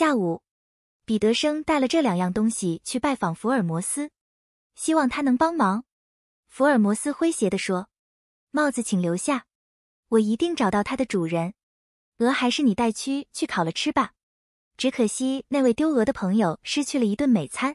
下午，彼得生带了这两样东西去拜访福尔摩斯，希望他能帮忙。福尔摩斯诙谐地说：“帽子请留下，我一定找到它的主人。鹅还是你带去去烤了吃吧。只可惜那位丢鹅的朋友失去了一顿美餐。”